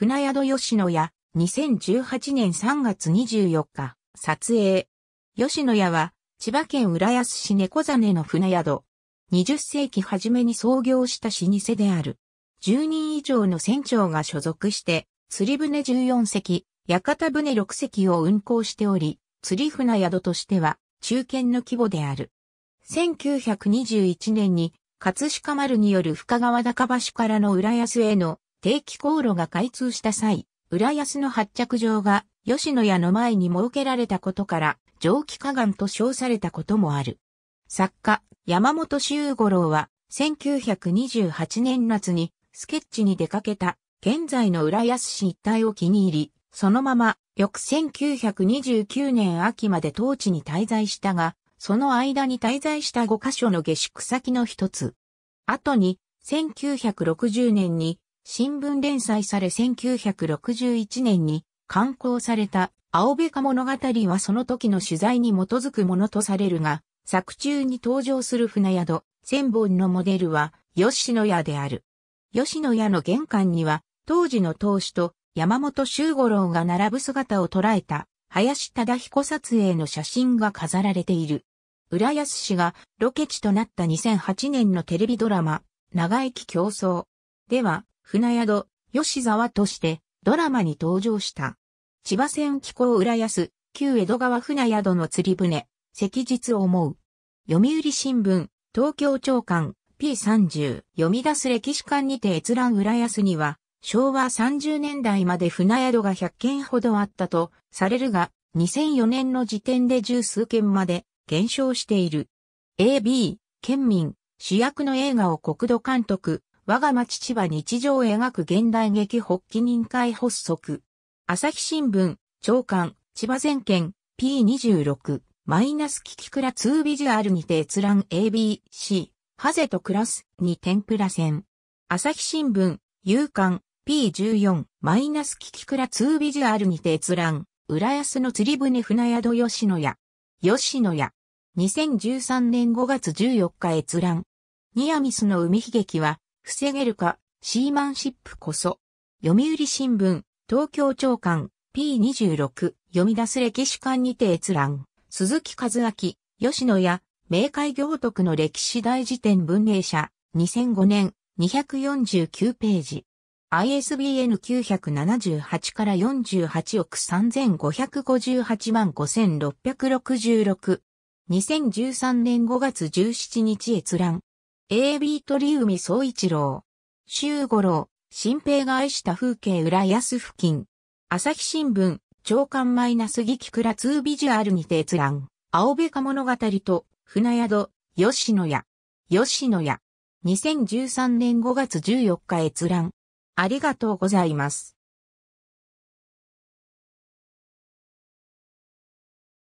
船宿吉野家、2018年3月24日、撮影。吉野家は、千葉県浦安市猫座根の船宿。20世紀初めに創業した老舗である。10人以上の船長が所属して、釣り船14隻、屋形船6隻を運航しており、釣り船宿としては、中堅の規模である。1921年に、葛飾丸による深川高橋からの浦安への定期航路が開通した際、浦安の発着場が吉野家の前に設けられたことから、蒸気河岸と称されたこともある。作家、山本修五郎は、1928年夏にスケッチに出かけた、現在の浦安市一帯を気に入り、そのまま、翌1929年秋まで当地に滞在したが、その間に滞在した5カ所の下宿先の一つ。後に、1960年に新聞連載され1961年に刊行された青べか物語はその時の取材に基づくものとされるが、作中に登場する船宿、千本のモデルは吉野屋である。吉野屋の玄関には当時の当主と山本周五郎が並ぶ姿を捉えた林忠彦撮影の写真が飾られている。浦安市がロケ地となった2008年のテレビドラマ、長生き競争。では、船宿、吉沢としてドラマに登場した。千葉線紀行浦安、旧江戸川船宿の釣り船、赤日を思う。読売新聞、東京長官、P30、読み出す歴史館にて閲覧浦安には、昭和30年代まで船宿が100件ほどあったとされるが、2004年の時点で十数件まで減少している。AB、県民、主役の映画を国土監督、我が町千葉日常を描く現代劇発起人会発足。朝日新聞、長官、千葉全県、P26、マイナスキキクラ2ビジュアルにて閲覧 ABC、ハゼとクラスに天ぷら線。朝日新聞、夕刊、P14、マイナスキキクラ2ビジュアルにて閲覧、浦安の釣り船船宿吉野屋。吉野屋。2013年5月14日閲覧。ニアミスの海悲劇は、防げるか、シーマンシップこそ。読売新聞、東京長官、P26、読み出す歴史館にて閲覧、鈴木和明、吉野家、明海行徳の歴史大辞典文芸社、2005年、249ページ。ISBN 978から48億3558万5666。2013年5月17日閲覧。AB 鳥海総一郎。周五郎、新平が愛した風景浦安付近。朝日新聞、長官マイナス劇倉2ビジュアルにて閲覧。青べか物語と、船宿、吉野家。吉野家。2013年5月14日閲覧。ありがとうございます。